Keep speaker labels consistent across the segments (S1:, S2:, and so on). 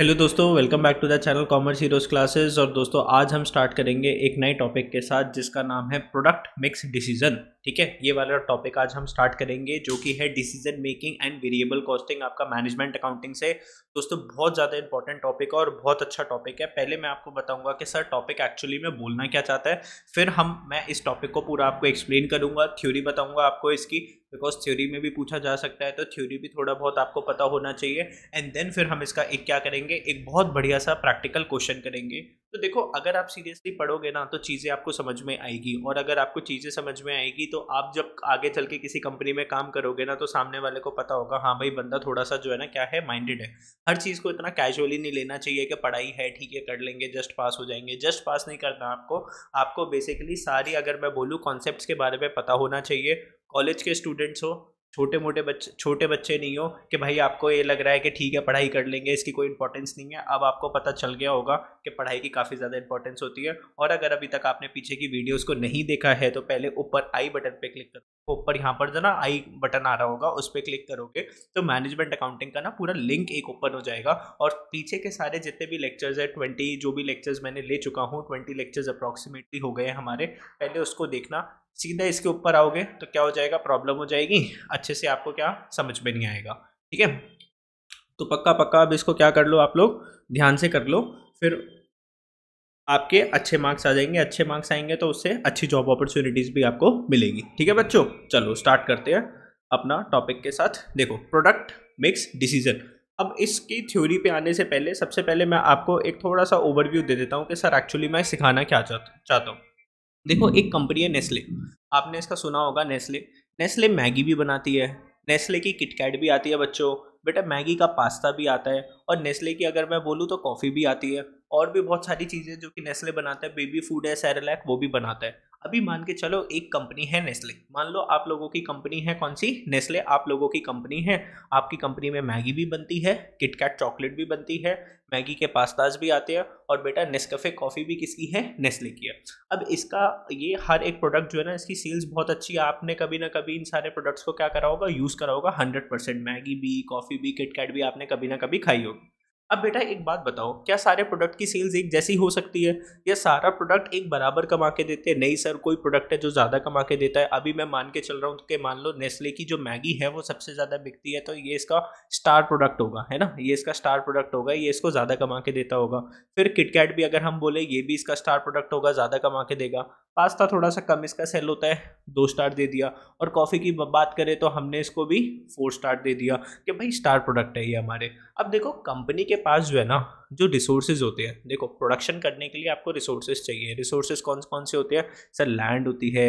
S1: Hello दोस्तों welcome back to the channel commerce heroes classes और दोस्तों आज हम स्टार्ट करेंगे एक नए टॉपिक के साथ जिसका नाम है प्रोडक्ट मिक्स डिसीजन ठीक है ये वाला टॉपिक आज हम स्टार्ट करेंगे जो कि है decision making and variable costing आपका मैनेजमेंट अकाउंटिंग से दोस्तों बहुत ज़्यादा इंपॉर्टेंट टॉपिक है और बहुत अच्छा टॉपिक है पहले मैं आपको बताऊंगा कि सर टॉपिक एक्चुअली में बोलना क्या चाहता है फिर हम मैं इस टॉपिक को पूरा आपको एक्सप्लेन करूंगा थ्योरी बताऊंगा आपको इसकी बिकॉज थ्योरी में भी पूछा जा सकता है तो थ्योरी भी थोड़ा बहुत आपको पता होना चाहिए एंड देन फिर हम इसका एक क्या करेंगे एक बहुत बढ़िया सा प्रैक्टिकल क्वेश्चन करेंगे तो देखो अगर आप सीरियसली पढ़ोगे ना तो चीज़ें आपको समझ में आएगी और अगर आपको चीज़ें समझ में आएगी तो आप जब आगे चल के किसी कंपनी में काम करोगे ना तो सामने वाले को पता होगा हाँ भाई बंदा थोड़ा सा जो है ना क्या है माइंडेड है हर चीज़ को इतना कैजुअली नहीं लेना चाहिए कि पढ़ाई है ठीक है कर लेंगे जस्ट पास हो जाएंगे जस्ट पास नहीं करना आपको आपको बेसिकली सारी अगर मैं बोलूँ कॉन्सेप्ट के बारे में पता होना चाहिए कॉलेज के स्टूडेंट्स हो छोटे मोटे बच्चे छोटे बच्चे नहीं हो कि भाई आपको ये लग रहा है कि ठीक है पढ़ाई कर लेंगे इसकी कोई इंपॉर्टेंस नहीं है अब आपको पता चल गया होगा कि पढ़ाई की काफ़ी ज़्यादा इंपॉर्टेंस होती है और अगर अभी तक आपने पीछे की वीडियोस को नहीं देखा है तो पहले ऊपर आई बटन पर क्लिक करो ऊपर यहाँ पर जो ना आई बटन आ रहा होगा उस पर क्लिक करोगे तो मैनेजमेंट अकाउंटिंग का ना पूरा लिंक एक ओपन हो जाएगा और पीछे के सारे जितने भी लेक्चर्स है ट्वेंटी जो भी लेक्चर्स मैंने ले चुका हूँ ट्वेंटी लेक्चर्स अप्रॉक्सीमेटली हो गए हमारे पहले उसको देखना सीधा इसके ऊपर आओगे तो क्या हो जाएगा प्रॉब्लम हो जाएगी अच्छे से आपको क्या समझ में नहीं आएगा ठीक है तो पक्का पक्का अब इसको क्या कर लो आप लोग ध्यान से कर लो फिर आपके अच्छे मार्क्स आ जाएंगे अच्छे मार्क्स आएंगे तो उससे अच्छी जॉब अपॉर्चुनिटीज़ भी आपको मिलेगी ठीक है बच्चों चलो स्टार्ट करते हैं अपना टॉपिक के साथ देखो प्रोडक्ट मेक्स डिसीजन अब इसकी थ्योरी पे आने से पहले सबसे पहले मैं आपको एक थोड़ा सा ओवरव्यू दे देता हूँ कि सर एक्चुअली मैं सिखाना क्या चाहता हूँ देखो एक कंपनी है नेस्ले आपने इसका सुना होगा नेस्ले नेस्ले मैगी भी बनाती है नेस्ले की किटकैट भी आती है बच्चों बेटा मैगी का पास्ता भी आता है और नेस्ले की अगर मैं बोलूँ तो कॉफ़ी भी आती है और भी बहुत सारी चीज़ें जो कि नेस्ले बनाता है बेबी फूड है सैरलैक वो भी बनाता है अभी मान के चलो एक कंपनी है नेस्ले मान लो आप लोगों की कंपनी है कौन सी नेस्ले आप लोगों की कंपनी है आपकी कंपनी में मैगी भी बनती है किटकैट चॉकलेट भी बनती है मैगी के पास्ताज भी आते हैं और बेटा नेस्कफ़े कॉफ़ी भी किसकी है नेस्ले की है अब इसका ये हर एक प्रोडक्ट जो है ना इसकी सेल्स बहुत अच्छी है आपने कभी ना कभी इन सारे प्रोडक्ट्स को क्या करा होगा यूज़ करा होगा हंड्रेड परसेंट मैगी भी कॉफ़ी भी किटकैट भी आपने कभी ना कभी खाई होगी अब बेटा एक बात बताओ क्या सारे प्रोडक्ट की सेल्स एक जैसी हो सकती है या सारा प्रोडक्ट एक बराबर कमा के देते हैं नहीं सर कोई प्रोडक्ट है जो ज़्यादा कमा के देता है अभी मैं मान के चल रहा हूँ कि मान लो नेस्ले की जो मैगी है वो सबसे ज़्यादा बिकती है तो ये इसका स्टार प्रोडक्ट होगा है ना ये इसका स्टार प्रोडक्ट होगा ये इसको ज़्यादा कमा के देता होगा फिर किटकैट भी अगर हम बोले ये भी इसका स्टार प्रोडक्ट होगा ज़्यादा कमा के देगा पास्ता थोड़ा सा कम इसका सेल होता है दो स्टार दे दिया और कॉफ़ी की बात करें तो हमने इसको भी फोर स्टार दे दिया कि भाई स्टार प्रोडक्ट है ये हमारे अब देखो कंपनी के पास जो है ना जो रिसोर्सेज होते हैं देखो प्रोडक्शन करने के लिए आपको रिसोर्सेज चाहिए रिसोर्सेज कौन कौन से होते हैं सर लैंड होती है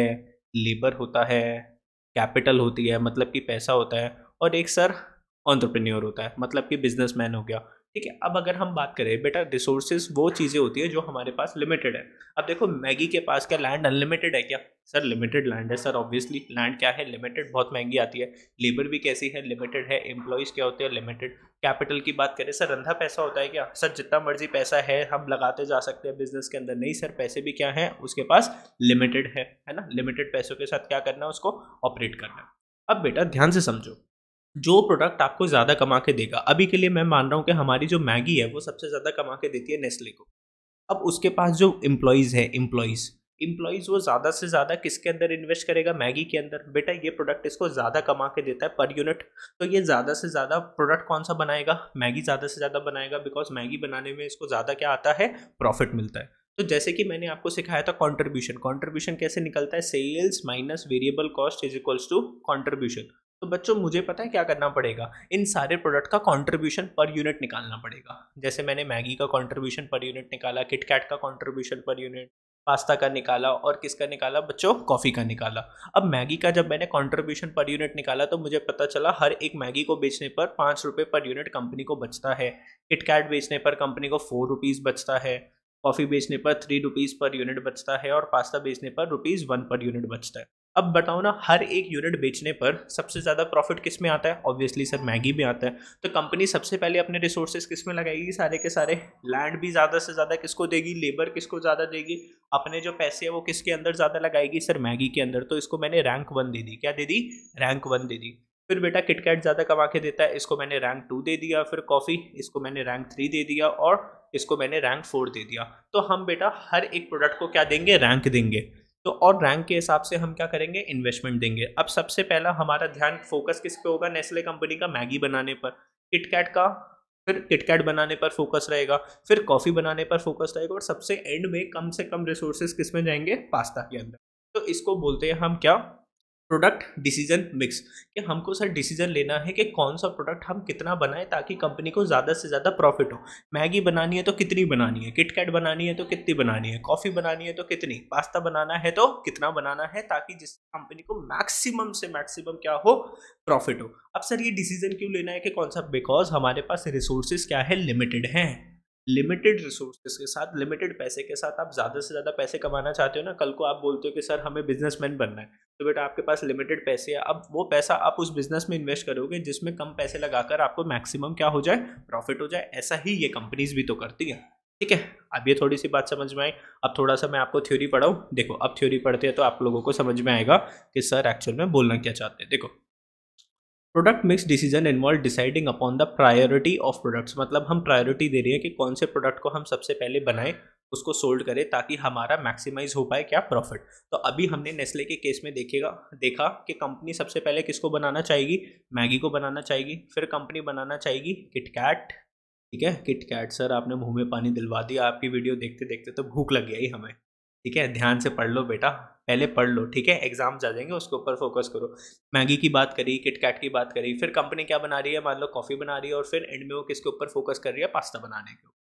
S1: लेबर होता है कैपिटल होती है मतलब कि पैसा होता है और एक सर ऑन्टरप्रेन्योर होता है मतलब कि बिजनेसमैन हो गया ठीक है अब अगर हम बात करें बेटा रिसोर्सेज वो चीज़ें होती है जो हमारे पास लिमिटेड है अब देखो मैगी के पास क्या लैंड अनलिमिटेड है क्या सर लिमिटेड लैंड है सर ऑब्वियसली लैंड क्या है लिमिटेड बहुत महंगी आती है लेबर भी कैसी है लिमिटेड है एम्प्लॉयज़ क्या होते हैं लिमिटेड कैपिटल की बात करें सर अंधा पैसा होता है क्या सर जितना मर्जी पैसा है हम लगाते जा सकते हैं बिजनेस के अंदर नहीं सर पैसे भी क्या हैं उसके पास लिमिटेड है है ना लिमिटेड पैसों के साथ क्या करना है उसको ऑपरेट करना अब बेटा ध्यान से समझो जो प्रोडक्ट आपको ज़्यादा कमा के देगा अभी के लिए मैं मान रहा हूँ कि हमारी जो मैगी है वो सबसे ज़्यादा कमा के देती है नेस्ले को अब उसके पास जो इम्प्लॉयज़ है इम्प्लॉयज़ इम्प्लॉयज वो ज़्यादा से ज़्यादा किसके अंदर इन्वेस्ट करेगा मैगी के अंदर बेटा ये प्रोडक्ट इसको ज़्यादा कमा के देता है पर यूनिट तो ये ज़्यादा से ज़्यादा प्रोडक्ट कौन सा बनाएगा मैगी ज़्यादा से ज़्यादा बनाएगा बिकॉज मैगी बनाने में इसको ज़्यादा क्या आता है प्रॉफिट मिलता है तो जैसे कि मैंने आपको सिखाया था कॉन्ट्रीब्यूशन कॉन्ट्रीब्यूशन कैसे निकलता है sales minus variable cost is equals to contribution बच्चों मुझे पता है क्या करना पड़ेगा इन सारे प्रोडक्ट का कॉन्ट्रीब्यूशन पर यूनिट निकालना पड़ेगा जैसे मैंने मैगी का कॉन्ट्रीब्यूशन पर यूनिट निकाला किटकैट का कॉन्ट्रीब्यूशन पर यूनिट पास्ता का निकाला और किसका निकाला बच्चों कॉफ़ी का निकाला अब मैगी का जब मैंने कॉन्ट्रीब्यूशन पर यूनिट निकाला तो मुझे पता चला हर एक मैगी को बेचने पर पाँच रुपये पर यूनिट कंपनी को बचता है किटकैट बेचने पर कंपनी को फोर रुपीज़ बचता है कॉफ़ी बेचने पर थ्री रुपीज़ पर यूनिट बचता है और पास्ता बेचने पर रुपीज़ वन पर यूनिट बचता है अब बताओ ना हर एक यूनिट बेचने पर सबसे ज़्यादा प्रॉफिट किस में आता है ऑब्वियसली सर मैगी में आता है तो कंपनी सबसे पहले अपने रिसोर्सेज किस में लगाएगी सारे के सारे लैंड भी ज़्यादा से ज़्यादा किसको देगी लेबर किसको ज़्यादा देगी अपने जो पैसे हैं वो किसके अंदर ज़्यादा लगाएगी सर मैगी के अंदर तो इसको मैंने रैंक वन दे दी क्या दे दी रैंक वन दे दी फिर बेटा किटकैट ज़्यादा कमा के देता है इसको मैंने रैंक टू दे दिया फिर कॉफ़ी इसको मैंने रैंक थ्री दे दिया और इसको मैंने रैंक फोर दे दिया तो हम बेटा हर एक प्रोडक्ट को क्या देंगे रैंक देंगे तो और रैंक के हिसाब से हम क्या करेंगे इन्वेस्टमेंट देंगे अब सबसे पहला हमारा ध्यान फोकस किस पे होगा नेस्ले कंपनी का मैगी बनाने पर किटकैट का फिर किटकैट बनाने पर फोकस रहेगा फिर कॉफ़ी बनाने पर फोकस रहेगा और सबसे एंड में कम से कम रिसोर्सेज किस में जाएंगे पास्ता के अंदर तो इसको बोलते हैं हम क्या प्रोडक्ट डिसीजन मिक्स कि हमको सर डिसीजन लेना है कि कौन सा प्रोडक्ट हम कितना बनाएं ताकि कंपनी को ज़्यादा से ज़्यादा प्रॉफिट हो मैगी बनानी है तो कितनी बनानी है किटकैट बनानी है तो कितनी बनानी है कॉफ़ी बनानी है तो कितनी पास्ता बनाना है तो कितना बनाना है ताकि जिस कंपनी को मैक्सिमम से मैक्सिमम क्या हो प्रॉफिट हो अब सर ये डिसीजन क्यों लेना है कि कौन सा बिकॉज हमारे पास रिसोर्सेज क्या है लिमिटेड हैं लिमिटेड रिसोर्सेज के साथ लिमिटेड पैसे के साथ आप ज़्यादा से ज़्यादा पैसे कमाना चाहते हो ना कल को आप बोलते हो कि सर हमें बिजनेसमैन बनना है तो बेटा आपके पास लिमिटेड पैसे है अब वो पैसा आप उस बिजनेस में इन्वेस्ट करोगे जिसमें कम पैसे लगाकर आपको मैक्सिमम क्या हो जाए प्रॉफिट हो जाए ऐसा ही ये कंपनीज भी तो करती हैं ठीक है अब ये थोड़ी सी बात समझ में आई अब थोड़ा सा मैं आपको थ्योरी पढ़ाऊँ देखो अब थ्योरी पढ़ते हैं तो आप लोगों को समझ में आएगा कि सर एक्चुअल में बोलना क्या चाहते हैं देखो product mix decision involve deciding upon the priority of products मतलब हम प्रायोरिटी दे रहे हैं कि कौन से प्रोडक्ट को हम सबसे पहले बनाएं उसको सोल्ड करें ताकि हमारा मैक्सिमाइज हो पाए क्या प्रॉफिट तो अभी हमने नेस्ले के केस में देखेगा देखा कि कंपनी सबसे पहले किसको बनाना चाहेगी मैगी को बनाना चाहेगी फिर कंपनी बनाना चाहेगी किटकैट ठीक है किटकैट सर आपने मुंह में पानी दिलवा दिया आपकी वीडियो देखते देखते तो भूख लग गई हमें ठीक है ध्यान से पढ़ लो बेटा पहले पढ़ लो ठीक है एग्जाम्स जा जाएंगे उसके ऊपर फोकस करो मैगी की बात करी किटकैट की बात करी फिर कंपनी क्या बना रही है मान लो कॉफ़ी बना रही है और फिर एंड में वो किसके ऊपर फोकस कर रही है पास्ता बनाने के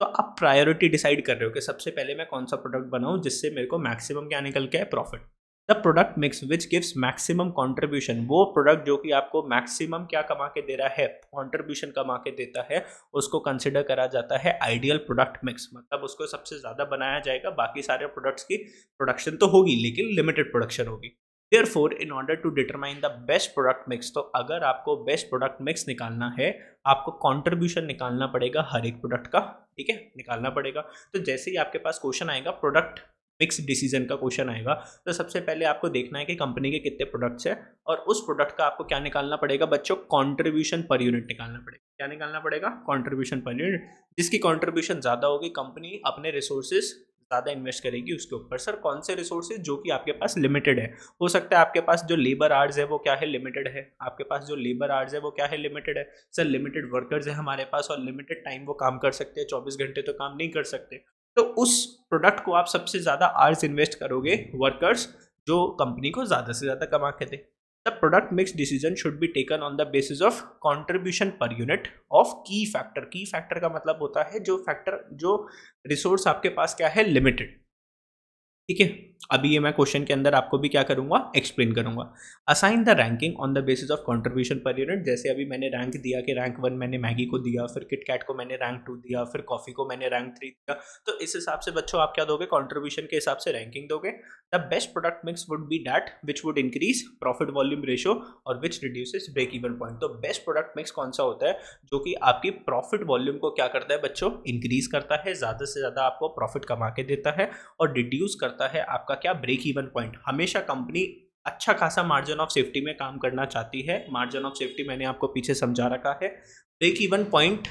S1: तो आप प्रायोरिटी डिसाइड कर रहे हो कि सबसे पहले मैं कौन सा प्रोडक्ट बनाऊँ जिससे मेरे को मैक्सिमम क्या निकल के है profit the product mix which gives maximum contribution वो प्रोडक्ट जो कि आपको मैक्सिमम क्या कमा के दे रहा है कॉन्ट्रीब्यूशन कमा के देता है उसको कंसिडर करा जाता है आइडियल प्रोडक्ट मिक्स मतलब उसको सबसे ज़्यादा बनाया जाएगा बाकी सारे प्रोडक्ट्स की प्रोडक्शन तो होगी लेकिन लिमिटेड प्रोडक्शन होगी therefore in order to determine the best product mix तो अगर आपको बेस्ट प्रोडक्ट मिक्स निकालना है आपको कॉन्ट्रीब्यूशन निकालना पड़ेगा हर एक प्रोडक्ट का ठीक है निकालना पड़ेगा तो जैसे ही आपके पास क्वेश्चन आएगा प्रोडक्ट मिक्स डिसीजन का क्वेश्चन आएगा तो सबसे पहले आपको देखना है कि कंपनी के कितने प्रोडक्ट्स हैं और उस प्रोडक्ट का आपको क्या निकालना पड़ेगा बच्चों कॉन्ट्रीब्यूशन पर यूनिट निकालना पड़ेगा क्या निकालना पड़ेगा कॉन्ट्रीब्यूशन पर यूनिट जिसकी कॉन्ट्रीब्यूशन ज़्यादा होगी कंपनी अपने रिसोर्सेज ज़्यादा इन्वेस्ट करेगी उसके ऊपर सर कौन से रिसोर्सेज जो कि आपके पास लिमिटेड है हो सकता है आपके पास जो लेबर आर्ट्स है वो क्या है लिमिटेड है आपके पास जो लेबर आर्ट्स है वो क्या है लिमिटेड है सर लिमिटेड वर्कर्स है हमारे पास और लिमिटेड टाइम वो काम कर सकते हैं चौबीस घंटे तो काम नहीं कर सकते तो उस प्रोडक्ट को आप सबसे ज़्यादा आर्ट्स इन्वेस्ट करोगे वर्कर्स जो कंपनी को ज़्यादा से ज़्यादा कमा के दे The product mix decision should be taken on the basis of contribution per unit of key factor. Key factor का मतलब होता है जो factor जो resource आपके पास क्या है limited ठीक है अभी ये मैं क्वेश्चन के अंदर आपको भी क्या करूँगा एक्सप्लेन करूँगा assign the ranking on the basis of contribution per unit जैसे अभी मैंने रैंक दिया कि रैंक वन मैंने मैगी को दिया फिर किटकैट को मैंने रैंक टू दिया फिर कॉफ़ी को मैंने रैंक थ्री दिया तो इस हिसाब से बच्चों आप क्या दोगे कॉन्ट्रीब्यूशन के हिसाब से रैंकिंग दोगे the best product mix would be that which would increase profit volume ratio और which reduce break even point तो बेस्ट प्रोडक्ट मिक्स कौन सा होता है जो कि आपकी प्रॉफिट वॉल्यूम को क्या करता है बच्चों इंक्रीज करता है ज़्यादा से ज़्यादा आपको प्रॉफिट कमा के देता है और रिड्यूस करता है आपका आपका क्या ब्रेक इवन पॉइंट हमेशा कंपनी अच्छा खासा मार्जिन ऑफ सेफ्टी में काम करना चाहती है मार्जिन ऑफ सेफ्टी मैंने आपको पीछे समझा रखा है ब्रेक इवन पॉइंट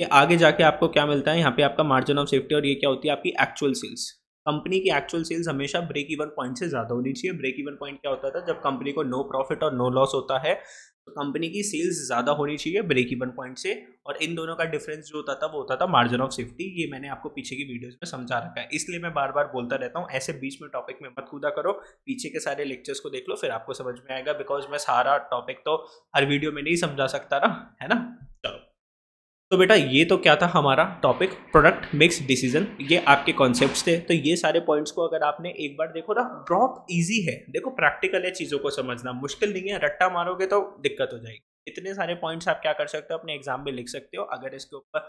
S1: ये आगे जाके आपको क्या मिलता है यहाँ पे आपका मार्जिन ऑफ सेफ्टी और ये क्या होती है आपकी एक्चुअल सेल्स कंपनी की एक्चुअल सेल्स हमेशा ब्रेक इवन पॉइंट से ज़्यादा होनी चाहिए ब्रेक इवन पॉइंट क्या होता था जब कंपनी को नो प्रॉफिट और नो लॉस होता है तो कंपनी की सेल्स ज़्यादा होनी चाहिए ब्रेक इवन पॉइंट से और इन दोनों का डिफरेंस जो होता था वो होता था मार्जिन ऑफ सेफ्टी ये मैंने आपको पीछे की वीडियोज में समझा रखा है इसलिए मैं बार बार बोलता रहता हूँ ऐसे बीच में टॉपिक में मत कूदा करो पीछे के सारे लेक्चर्स को देख लो फिर आपको समझ में आएगा बिकॉज मैं सारा टॉपिक तो हर वीडियो में नहीं समझा सकता ना है ना तो बेटा ये तो क्या था हमारा टॉपिक प्रोडक्ट मिक्स डिसीजन ये आपके कॉन्सेप्ट थे तो ये सारे पॉइंट्स को अगर आपने एक बार देखो ना ड्रॉप इजी है देखो प्रैक्टिकल है चीज़ों को समझना मुश्किल नहीं है रट्टा मारोगे तो दिक्कत हो जाएगी इतने सारे पॉइंट्स आप क्या कर सकते हो अपने एग्जाम में लिख सकते हो अगर इसके ऊपर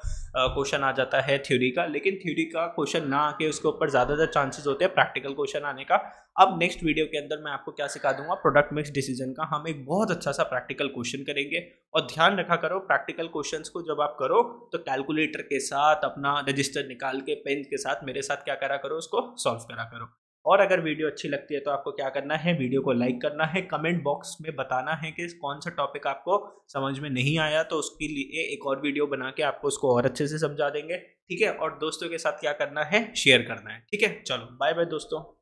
S1: क्वेश्चन आ जाता है थ्योरी का लेकिन थ्योरी का क्वेश्चन ना आके उसके ऊपर ज़्यादातर चांसेस होते हैं प्रैक्टिकल क्वेश्चन आने का अब नेक्स्ट वीडियो के अंदर मैं आपको क्या सिखा दूंगा प्रोडक्ट मिक्स डिसीजन का हम एक बहुत अच्छा सा प्रैक्टिकल क्वेश्चन करेंगे और ध्यान रखा करो प्रैक्टिकल क्वेश्चन को जब आप करो तो कैलकुलेटर के साथ अपना रजिस्टर निकाल के पेन के साथ मेरे साथ क्या करा करो उसको सॉल्व करा करो और अगर वीडियो अच्छी लगती है तो आपको क्या करना है वीडियो को लाइक करना है कमेंट बॉक्स में बताना है कि कौन सा टॉपिक आपको समझ में नहीं आया तो उसके लिए एक और वीडियो बना के आपको उसको और अच्छे से समझा देंगे ठीक है और दोस्तों के साथ क्या करना है शेयर करना है ठीक है चलो बाय बाय दोस्तों